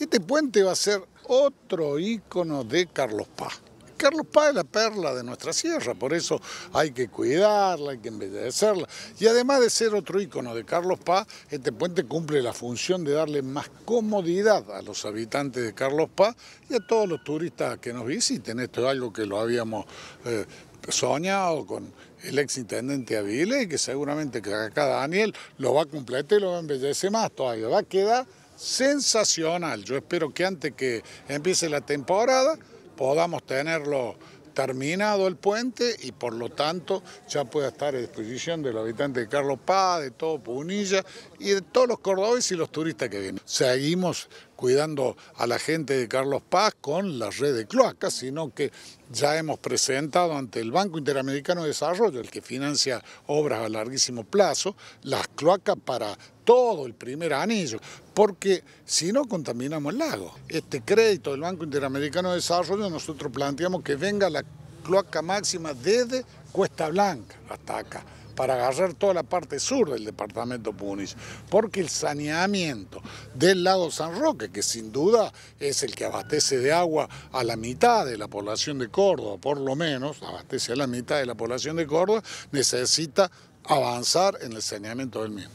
Este puente va a ser otro ícono de Carlos Paz. Carlos Paz es la perla de nuestra sierra, por eso hay que cuidarla, hay que embellecerla. Y además de ser otro ícono de Carlos Paz, este puente cumple la función de darle más comodidad a los habitantes de Carlos Paz y a todos los turistas que nos visiten. Esto es algo que lo habíamos eh, soñado con el ex intendente Avile y que seguramente acá Daniel lo va a completar y lo va a embellecer más todavía. Va a quedar sensacional. Yo espero que antes que empiece la temporada podamos tenerlo terminado el puente y por lo tanto ya pueda estar a disposición del habitante de Carlos Paz, de todo Punilla y de todos los cordobeses y los turistas que vienen. Seguimos cuidando a la gente de Carlos Paz con la red de cloacas, sino que ya hemos presentado ante el Banco Interamericano de Desarrollo, el que financia obras a larguísimo plazo, las cloacas para todo el primer anillo, porque si no contaminamos el lago. Este crédito del Banco Interamericano de Desarrollo nosotros planteamos que venga la cloaca máxima desde Cuesta Blanca hasta acá, para agarrar toda la parte sur del departamento Punis, porque el saneamiento del lago San Roque, que sin duda es el que abastece de agua a la mitad de la población de Córdoba, por lo menos, abastece a la mitad de la población de Córdoba, necesita avanzar en el saneamiento del mismo.